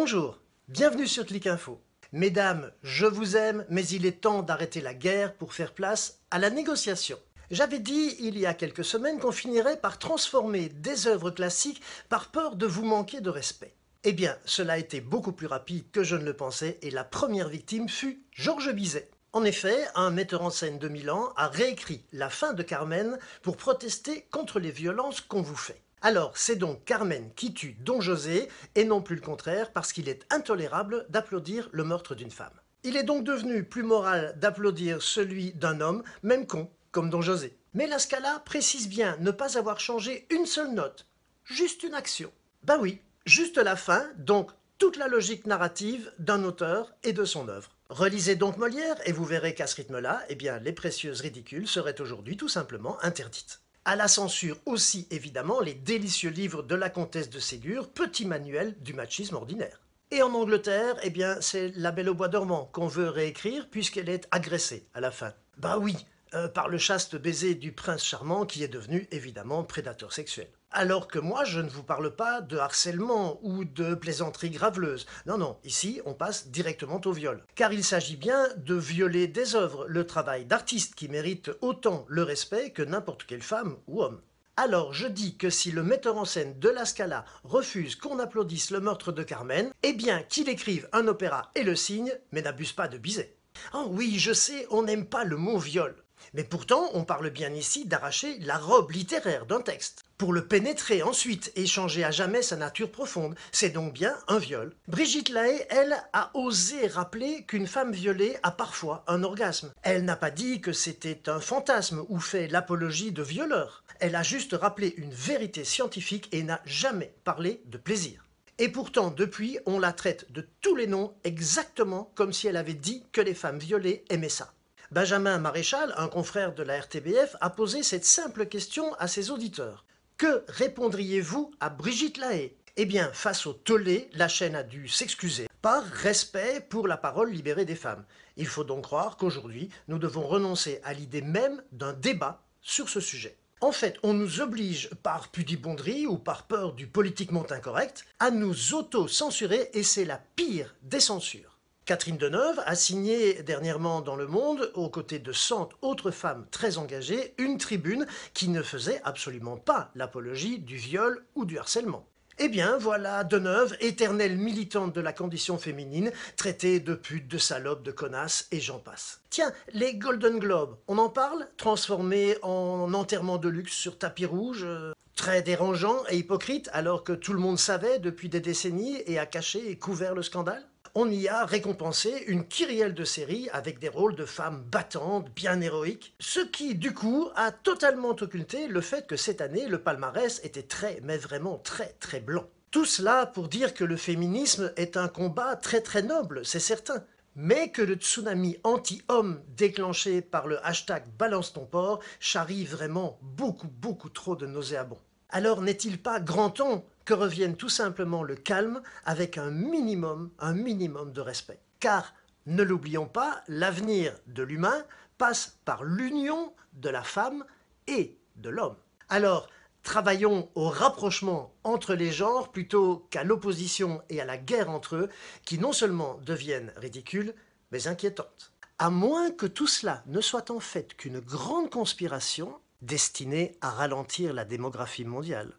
Bonjour, bienvenue sur Clic Info. Mesdames, je vous aime, mais il est temps d'arrêter la guerre pour faire place à la négociation. J'avais dit il y a quelques semaines qu'on finirait par transformer des œuvres classiques par peur de vous manquer de respect. Eh bien, cela a été beaucoup plus rapide que je ne le pensais et la première victime fut Georges Bizet. En effet, un metteur en scène de Milan a réécrit la fin de Carmen pour protester contre les violences qu'on vous fait. Alors, c'est donc Carmen qui tue Don José, et non plus le contraire, parce qu'il est intolérable d'applaudir le meurtre d'une femme. Il est donc devenu plus moral d'applaudir celui d'un homme, même con, comme Don José. Mais la Scala précise bien ne pas avoir changé une seule note, juste une action. Bah oui, juste la fin, donc toute la logique narrative d'un auteur et de son œuvre. Relisez donc Molière et vous verrez qu'à ce rythme-là, eh bien, les précieuses ridicules seraient aujourd'hui tout simplement interdites. À la censure aussi, évidemment, les délicieux livres de la comtesse de Ségur, petit manuel du machisme ordinaire. Et en Angleterre, eh bien, c'est La Belle au Bois dormant qu'on veut réécrire puisqu'elle est agressée à la fin. Bah oui, euh, par le chaste baiser du prince charmant qui est devenu évidemment prédateur sexuel alors que moi, je ne vous parle pas de harcèlement ou de plaisanterie graveleuse. Non, non, ici, on passe directement au viol. Car il s'agit bien de violer des œuvres, le travail d'artiste qui mérite autant le respect que n'importe quelle femme ou homme. Alors je dis que si le metteur en scène de la Scala refuse qu'on applaudisse le meurtre de Carmen, eh bien qu'il écrive un opéra et le signe, mais n'abuse pas de Bizet. Oh oui, je sais, on n'aime pas le mot viol. Mais pourtant, on parle bien ici d'arracher la robe littéraire d'un texte pour le pénétrer ensuite et changer à jamais sa nature profonde. C'est donc bien un viol. Brigitte Lahaye, elle, a osé rappeler qu'une femme violée a parfois un orgasme. Elle n'a pas dit que c'était un fantasme ou fait l'apologie de violeur. Elle a juste rappelé une vérité scientifique et n'a jamais parlé de plaisir. Et pourtant, depuis, on la traite de tous les noms exactement comme si elle avait dit que les femmes violées aimaient ça. Benjamin Maréchal, un confrère de la RTBF, a posé cette simple question à ses auditeurs. Que répondriez-vous à Brigitte Lahaye Eh bien, face au tollé, la chaîne a dû s'excuser par respect pour la parole libérée des femmes. Il faut donc croire qu'aujourd'hui, nous devons renoncer à l'idée même d'un débat sur ce sujet. En fait, on nous oblige, par pudibonderie ou par peur du politiquement incorrect, à nous auto-censurer et c'est la pire des censures. Catherine Deneuve a signé dernièrement dans Le Monde, aux côtés de cent autres femmes très engagées, une tribune qui ne faisait absolument pas l'apologie du viol ou du harcèlement. Eh bien voilà, Deneuve, éternelle militante de la condition féminine, traitée de pute, de salope, de connasse, et j'en passe. Tiens, les Golden Globes, on en parle Transformés en enterrement de luxe sur tapis rouge euh, très dérangeant et hypocrite alors que tout le monde savait depuis des décennies et a caché et couvert le scandale on y a récompensé une kyrielle de séries avec des rôles de femmes battantes, bien héroïques, ce qui, du coup, a totalement occulté le fait que cette année, le palmarès était très, mais vraiment très, très blanc. Tout cela pour dire que le féminisme est un combat très très noble, c'est certain, mais que le tsunami anti-homme déclenché par le hashtag balance ton porc charrie vraiment beaucoup beaucoup trop de nauséabonds. Alors n'est-il pas grand temps que revienne tout simplement le calme avec un minimum, un minimum de respect. Car, ne l'oublions pas, l'avenir de l'humain passe par l'union de la femme et de l'homme. Alors, travaillons au rapprochement entre les genres plutôt qu'à l'opposition et à la guerre entre eux, qui non seulement deviennent ridicules, mais inquiétantes. À moins que tout cela ne soit en fait qu'une grande conspiration destinée à ralentir la démographie mondiale.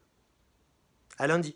À lundi.